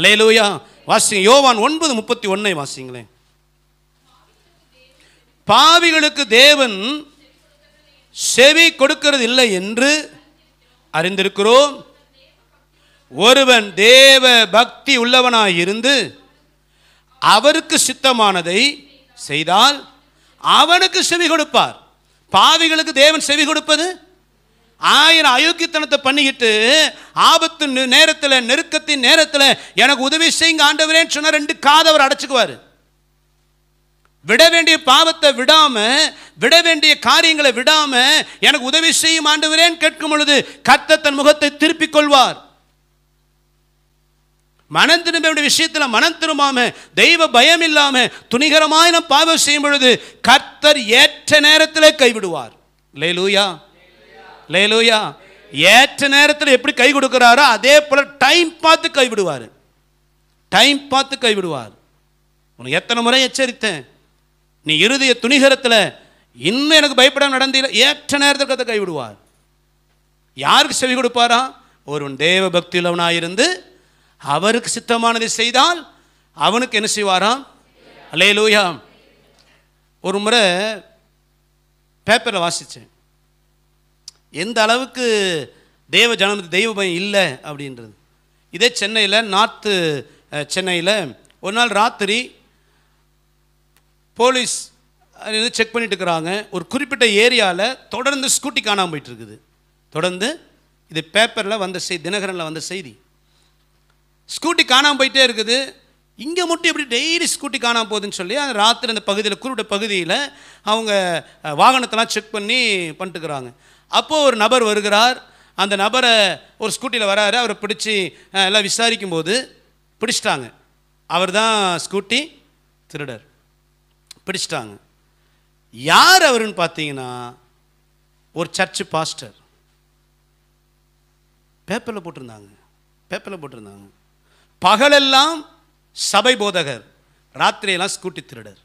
அலே லூயா வாசிங்க யோவான் ஒன்பது முப்பத்தி ஒன்னை வாசிங்களேன் பாவிகளுக்கு தேவன் செவி கொடுக்கிறது இல்லை என்று அறிந்திருக்கிறோம் ஒருவன் தேவ பக்தி உள்ளவனாய் இருந்து அவருக்கு சித்தமானதை செய்தால் அவனுக்கு செவி கொடுப்பார் பாவிகளுக்கு தேவன் செவி கொடுப்பது ஆயிரம் அயோக்கியத்தனத்தை பண்ணிக்கிட்டு ஆபத்து நேரத்தில் நெருக்கத்தின் நேரத்தில் எனக்கு உதவி செய்யுங்க ஆண்டவரேன்னு சொன்னால் ரெண்டு காதை அவர் அடைச்சிக்குவார் விட வேண்டிய பாவத்தை விடாம விட வேண்டிய காரியங்களை விடாம எனக்கு உதவி செய்யும் ஆண்டவரேன்னு கேட்கும் பொழுது கத்த தன் முகத்தை திருப்பிக் கொள்வார் மனம் திரும்ப விஷயத்தில் மனம் திரும்பாம தெய்வ பயம் இல்லாம துணிகரமாய் நாம் பாவம் செய்யும் பொழுது கர்த்தர் ஏற்ற நேரத்தில் கைவிடுவார் லே லூயா லேலூயா ஏற்ற நேரத்தில் எப்படி கை கொடுக்குறாரோ அதே போல் டைம் பார்த்து கைவிடுவார் டைம் பார்த்து கைவிடுவார் உனக்கு எத்தனை முறை எச்சரித்தேன் நீ இறுதிய துணிகரத்தில் இன்னும் எனக்கு பயப்பட நடந்தில ஏற்ற நேரத்தில் கதை கைவிடுவார் யாருக்கு செவி கொடுப்பாரா ஒருவன் தேவ பக்தி இருந்து அவருக்கு சித்தமானதை செய்தால் அவனுக்கு என்ன செய்வாராம் அலே லூயா ஒரு முறை பேப்பரில் வாசித்தேன் எந்த அளவுக்கு தெய்வ ஜனத்துக்கு தெய்வ பயம் இல்லை அப்படின்றது இதே சென்னையில் நார்த்து சென்னையில் ஒரு நாள் ராத்திரி போலீஸ் செக் பண்ணிட்டு இருக்கிறாங்க ஒரு குறிப்பிட்ட ஏரியாவில் தொடர்ந்து ஸ்கூட்டி காணாமல் போயிட்டுருக்குது தொடர்ந்து இது பேப்பரில் வந்த செய்தி தினகரனில் வந்த செய்தி ஸ்கூட்டி காணாமல் போயிட்டே இருக்குது இங்கே மட்டும் எப்படி டெய்லி ஸ்கூட்டி காணாமல் போகுதுன்னு சொல்லி அந்த ராத்திரி அந்த பகுதியில் குறிப்பிட்ட பகுதியில் அவங்க வாகனத்தெல்லாம் செக் பண்ணி பண்ணிட்டுக்கிறாங்க அப்போது ஒரு நபர் வருகிறார் அந்த நபரை ஒரு ஸ்கூட்டியில் வராரு அவரை பிடிச்சி எல்லாம் விசாரிக்கும் போது பிடிச்சிட்டாங்க அவர் தான் ஸ்கூட்டி திருடர் பிடிச்சிட்டாங்க யார் அவருன்னு பார்த்தீங்கன்னா ஒரு சர்ச்சு பாஸ்டர் பேப்பரில் போட்டிருந்தாங்க பேப்பரில் போட்டிருந்தாங்க பகலெல்லாம் சபை போதகர் ராத்திரியெல்லாம் ஸ்கூட்டி திருடர்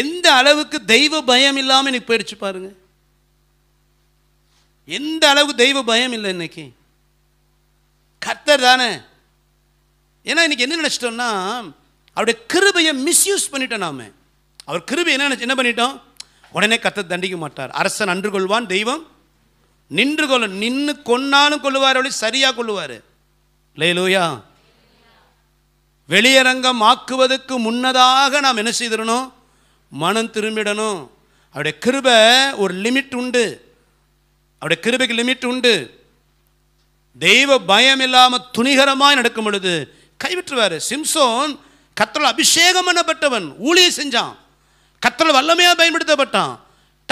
எந்த அளவுக்கு தெய்வ பயம் இல்லாமல் எனக்கு போயிடுச்சு பாருங்கள் எந்த அளவுக்கு தெய்வ பயம் இல்லை இன்னைக்கு கத்தர் தானே ஏன்னா இன்னைக்கு என்ன நினச்சிட்டோம்னா அவருடைய கிருபையை மிஸ்யூஸ் பண்ணிட்டோம் நாம அவர் கிருபை என்ன என்ன பண்ணிட்டோம் உடனே கத்த தண்டிக்க மாட்டார் அரசன் அன்று கொள்வான் தெய்வம் நின்று கொள்ள நின்று கொன்னாலும் கொள்ளுவார் அவளை சரியாக கொள்ளுவார் இல்லையிலூயா வெளியரங்கம் ஆக்குவதற்கு முன்னதாக நாம் என்ன செய்திடணும் மனம் திரும்பிடணும் அவருடைய கிருபை ஒரு லிமிட் உண்டு அவருடைய கிருபைக்கு லிமிட் உண்டு தெய்வ பயம் இல்லாமல் துணிகரமாக நடக்கும் பொழுது கைவிட்டுருவார் சிம்சோன் கத்தல் அபிஷேகம் பண்ணப்பட்டவன் ஊழியை செஞ்சான் கத்தல் வல்லமையாக பயன்படுத்தப்பட்டான்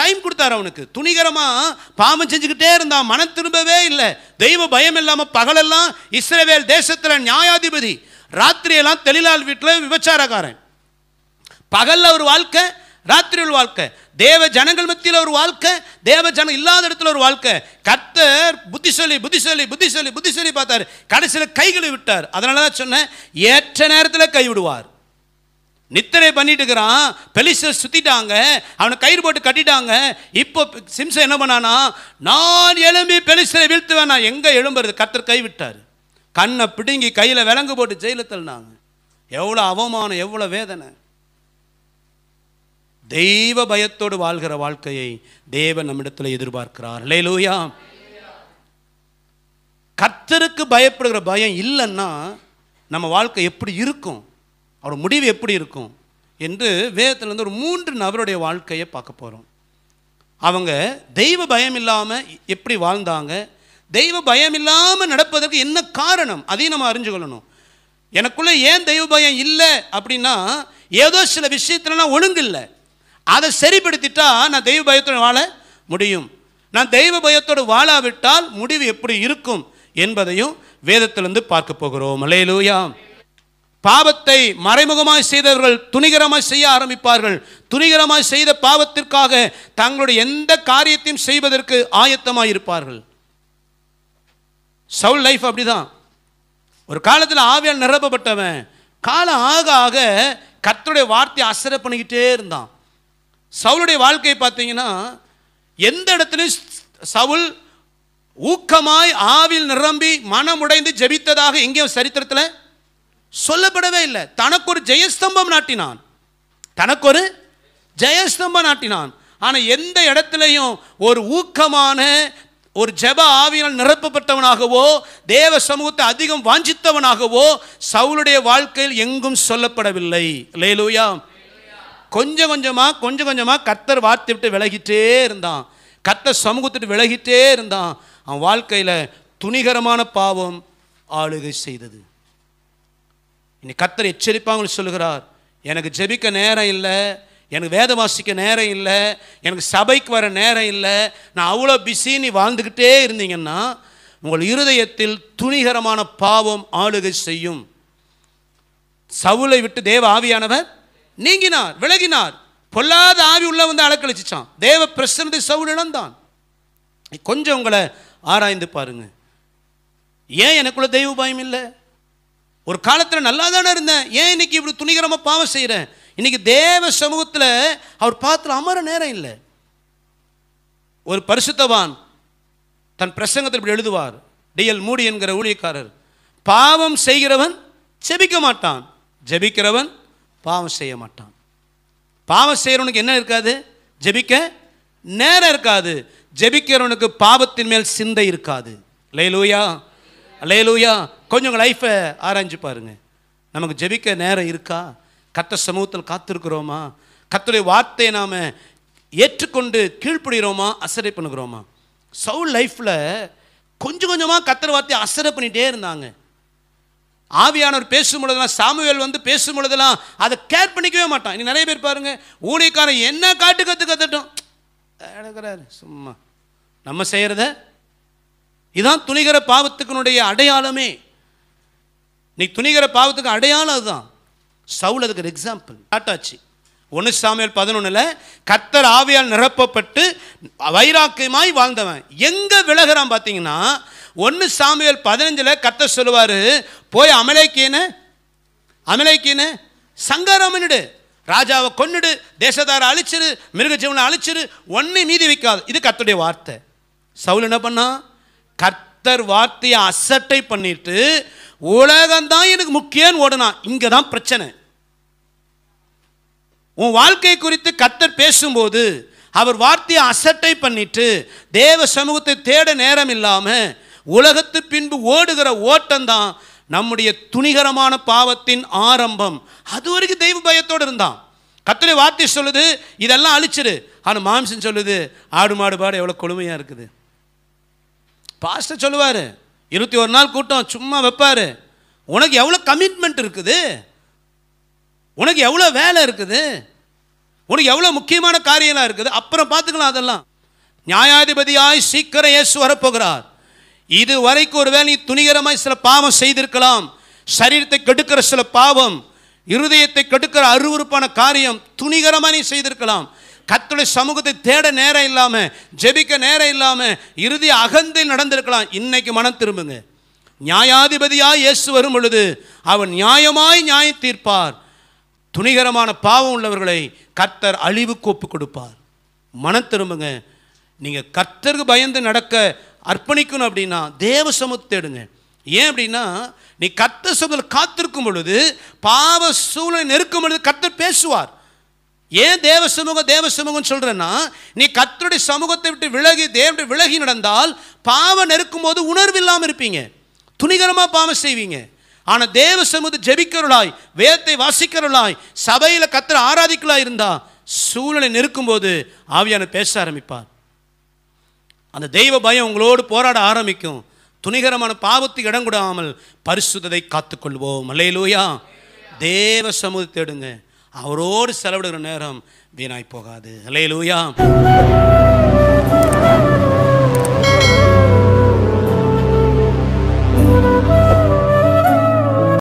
டைம் கொடுத்தார் அவனுக்கு துணிகரமாக பாவம் செஞ்சுக்கிட்டே இருந்தான் மனம் திரும்பவே இல்லை தெய்வ பயம் இல்லாமல் பகலெல்லாம் இஸ்ரேவேல் தேசத்தில் நியாயாதிபதி ராத்திரியெல்லாம் தெளிலால் வீட்டில் விபச்சாரக்காரன் பகலில் ஒரு வாழ்க்கை ராத்திரி ஒரு வாழ்க்கை தேவ ஜனங்கள் மத்தியில் ஒரு வாழ்க்கை தேவ ஜனம் இல்லாத இடத்துல ஒரு வாழ்க்கை கத்தர் புத்தி சொல்லி புத்தி சொல்லி புத்தி சொல்லி புத்தி சொல்லி பார்த்தார் கடைசியில் கைகளை விட்டார் அதனால தான் சொன்னேன் ஏற்ற நேரத்தில் கைவிடுவார் நித்திரை பண்ணிட்டு இருக்கிறான் பெலிச சுத்திட்டாங்க அவனை கயிறு போட்டு கட்டிட்டாங்க இப்போ சிம்சன் என்ன பண்ணானா நான் எழும்பி பெலிசரை வீழ்த்துவேன் நான் எங்கே எழும்புறது கத்தர் கைவிட்டார் கண்ணை பிடுங்கி கையில் விலங்கு போட்டு ஜெயிலத்தில் தள்ளினாங்க எவ்வளோ அவமானம் எவ்வளோ வேதனை தெய்வ பயத்தோடு வாழ்கிற வாழ்க்கையை தேவன் நம்மிடத்தில் எதிர்பார்க்கிறார் லேலூயா கத்தருக்கு பயப்படுகிற பயம் இல்லைன்னா நம்ம வாழ்க்கை எப்படி இருக்கும் அவரோட முடிவு எப்படி இருக்கும் என்று இருந்து ஒரு மூன்று நபருடைய வாழ்க்கையை பார்க்க போகிறோம் அவங்க தெய்வ பயம் இல்லாமல் எப்படி வாழ்ந்தாங்க தெய்வ பயம் இல்லாமல் நடப்பதற்கு என்ன காரணம் அதையும் நம்ம அறிஞ்சு கொள்ளணும் எனக்குள்ளே ஏன் தெய்வ பயம் இல்லை அப்படின்னா ஏதோ சில விஷயத்துலலாம் ஒழுங்கு இல்லை அதை சரிப்படுத்திட்டா நான் தெய்வ பயத்தோடு வாழ முடியும் நான் தெய்வ பயத்தோடு வாழாவிட்டால் முடிவு எப்படி இருக்கும் என்பதையும் வேதத்திலிருந்து பார்க்க போகிறோம் அலையலூயா பாவத்தை மறைமுகமாய் செய்தவர்கள் துணிகரமாய் செய்ய ஆரம்பிப்பார்கள் துணிகரமாய் செய்த பாவத்திற்காக தங்களுடைய எந்த காரியத்தையும் செய்வதற்கு ஆயத்தமாக இருப்பார்கள் சவுல் லைஃப் அப்படிதான் ஒரு காலத்தில் ஆவியால் நிரப்பப்பட்டவன் காலம் ஆக ஆக கத்தருடைய வார்த்தையை அசர பண்ணிக்கிட்டே இருந்தான் சவுளுடைய வாழ்க்கையை பார்த்தீங்கன்னா எந்த இடத்துலையும் சவுல் ஊக்கமாய் ஆவில் நிரம்பி மனமுடைந்து ஜெபித்ததாக எங்கேயும் சரித்திரத்தில் சொல்லப்படவே இல்லை தனக்கு ஒரு ஜெயஸ்தம்பம் நாட்டினான் தனக்கு ஒரு ஜெயஸ்தம்பம் நாட்டினான் ஆனால் எந்த இடத்துலையும் ஒரு ஊக்கமான ஒரு ஜெப ஆவியால் நிரப்பப்பட்டவனாகவோ தேவ சமூகத்தை அதிகம் வாஞ்சித்தவனாகவோ சவுளுடைய வாழ்க்கையில் எங்கும் சொல்லப்படவில்லை லேலூயா கொஞ்சம் கொஞ்சமாக கொஞ்சம் கொஞ்சமாக கத்தர் வார்த்தை விட்டு விலகிட்டே இருந்தான் கத்தர் சமூகத்துட்டு விலகிட்டே இருந்தான் அவன் வாழ்க்கையில் துணிகரமான பாவம் ஆளுகை செய்தது இனி கத்தர் எச்சரிப்பாங்கன்னு சொல்லுகிறார் எனக்கு ஜெபிக்க நேரம் இல்லை எனக்கு வேத வாசிக்க நேரம் இல்லை எனக்கு சபைக்கு வர நேரம் இல்லை நான் அவ்வளோ பிஸின்னு வாழ்ந்துக்கிட்டே இருந்தீங்கன்னா உங்கள் இருதயத்தில் துணிகரமான பாவம் ஆளுகை செய்யும் சவுளை விட்டு தேவ ஆவியானவர் நீங்கினார் விலகினார் பொல்லாத ஆவி உள்ள வந்து அலக்கழிச்சிச்சான் தேவ பிரசனத்தை சவுல் தான் கொஞ்சம் உங்களை ஆராய்ந்து பாருங்க ஏன் எனக்குள்ள தெய்வ பயம் இல்லை ஒரு காலத்தில் நல்லா தானே இருந்தேன் ஏன் இன்னைக்கு இப்படி துணிகரமாக பாவம் செய்கிறேன் இன்னைக்கு தேவ சமூகத்தில் அவர் பாத்திரம் அமர நேரம் இல்லை ஒரு பரிசுத்தவான் தன் பிரசங்கத்தில் இப்படி எழுதுவார் டிஎல் மூடி என்கிற ஊழியக்காரர் பாவம் செய்கிறவன் ஜெபிக்க மாட்டான் ஜெபிக்கிறவன் பாவம் செய்ய மாட்டான் பாவம் செய்கிறவனுக்கு என்ன இருக்காது ஜெபிக்க நேரம் இருக்காது ஜெபிக்கிறவனுக்கு பாவத்தின் மேல் சிந்தை இருக்காது லேலூயா லேலூயா கொஞ்சம் லைஃப்பை ஆராய்ஞ்சு பாருங்கள் நமக்கு ஜெபிக்க நேரம் இருக்கா கத்த சமூகத்தில் காத்திருக்கிறோமா கத்துடைய வார்த்தையை நாம் ஏற்றுக்கொண்டு கீழ்ப்படுகிறோமா அசரை பண்ணுகிறோமா சவுல் லைஃப்பில் கொஞ்சம் கொஞ்சமாக கத்திர வார்த்தையை அசரை பண்ணிகிட்டே இருந்தாங்க ஆவியானவர் பேசும் பொழுதெல்லாம் சாமுவேல் வந்து பேசும் பொழுதுலாம் அதை கேர் பண்ணிக்கவே மாட்டான் இனி நிறைய பேர் பாருங்கள் ஊழியக்காரன் என்ன காட்டு கற்று கற்றுட்டோம் எடுக்கிறாரு சும்மா நம்ம செய்கிறத இதுதான் துணிகர பாவத்துக்கனுடைய அடையாளமே நீ துணிகர பாவத்துக்கு அடையாளம் அதுதான் சவுல் அதுக்கு ஒரு எக்ஸாம்பிள் காட்டாச்சு ஒன்று சாமியல் பதினொன்றில் கத்தர் ஆவியால் நிரப்பப்பட்டு வைராக்கியமாய் வாழ்ந்தவன் எங்கே விலகிறான் பார்த்தீங்கன்னா ஒன்று சாமியல் பதினஞ்சில் கத்த சொல்லுவார் போய் அமலைக்கீனு அமலைக்கீனு சங்காராமனிடு ராஜாவை கொன்னுடு தேசதாரை அழிச்சிரு மிருகஜீவனை அழிச்சிரு ஒன்றை மீதி வைக்காது இது கத்துடைய வார்த்தை சவுல் என்ன பண்ணா கர்த்தர் வார்த்தையை அசட்டை பண்ணிட்டு உலகம்தான் எனக்கு முக்கியம்னு ஓடனா இங்கே தான் பிரச்சனை உன் வாழ்க்கை குறித்து கத்தர் பேசும்போது அவர் வார்த்தையை அசட்டை பண்ணிட்டு தேவ சமூகத்தை தேட நேரம் இல்லாமல் உலகத்து பின்பு ஓடுகிற ஓட்டம்தான் நம்முடைய துணிகரமான பாவத்தின் ஆரம்பம் அது வரைக்கும் தெய்வ பயத்தோடு இருந்தான் கத்தனை வார்த்தை சொல்லுது இதெல்லாம் அழிச்சிரு ஆனால் மாம்சம் சொல்லுது ஆடு மாடு பாடு எவ்வளோ கொடுமையாக இருக்குது பாஸ்டர் சொல்லுவார் இருபத்தி ஒரு நாள் கூட்டம் சும்மா வைப்பார் உனக்கு எவ்வளோ கமிட்மெண்ட் இருக்குது உனக்கு எவ்வளோ வேலை இருக்குது உனக்கு எவ்வளோ முக்கியமான காரியம்லாம் இருக்குது அப்புறம் பார்த்துக்கலாம் அதெல்லாம் நியாயாதிபதியாய் சீக்கிரம் இயேசு வரப்போகிறார் இது வரைக்கும் ஒருவேளை நீ துணிகரமாய் சில பாவம் செய்திருக்கலாம் சரீரத்தை கெடுக்கிற சில பாவம் இருதயத்தை கெடுக்கிற அருவறுப்பான காரியம் துணிகரமாக நீ செய்திருக்கலாம் கத்துடைய சமூகத்தை தேட நேரம் இல்லாமல் ஜெபிக்க நேரம் இல்லாமல் இறுதி அகந்தில் நடந்திருக்கலாம் இன்னைக்கு மனம் திரும்புங்க நியாயாதிபதியாக இயேசு வரும் பொழுது அவன் நியாயமாய் நியாய தீர்ப்பார் துணிகரமான பாவம் உள்ளவர்களை கர்த்தர் அழிவு கோப்பு கொடுப்பார் மனம் திரும்புங்க நீங்கள் கர்த்தருக்கு பயந்து நடக்க அர்ப்பணிக்கணும் அப்படின்னா தேவ சமத்து தேடுங்க ஏன் அப்படின்னா நீ கத்த சபையில் காத்திருக்கும் பொழுது பாவ சூழலை நெருக்கும் பொழுது கத்தர் பேசுவார் ஏன் தேவ சமூக தேவ சமூகம் சொல்கிறேன்னா நீ கத்தருடைய சமூகத்தை விட்டு விலகி தேவனுடைய விலகி நடந்தால் பாவம் நெருக்கும் போது உணர்வு இல்லாமல் இருப்பீங்க துணிகரமாக பாவம் செய்வீங்க ஆனால் தேவ சமூகத்தை ஜெபிக்கிறவளாய் வேதத்தை வாசிக்கிறவளாய் சபையில் கத்தரை ஆராதிக்கலாக இருந்தால் சூழலை நெருக்கும் போது ஆவியான பேச ஆரம்பிப்பார் அந்த தெய்வ பயம் உங்களோடு போராட ஆரம்பிக்கும் துணிகரமான பாவத்துக்கு இடம் கூடாமல் பரிசுத்ததை காத்துக்கொள்வோம் அல்லையிலூயா தேவ சமூக தேடுங்க அவரோடு செலவிடுகிற நேரம் வீணாய் போகாது அல்லையிலூயா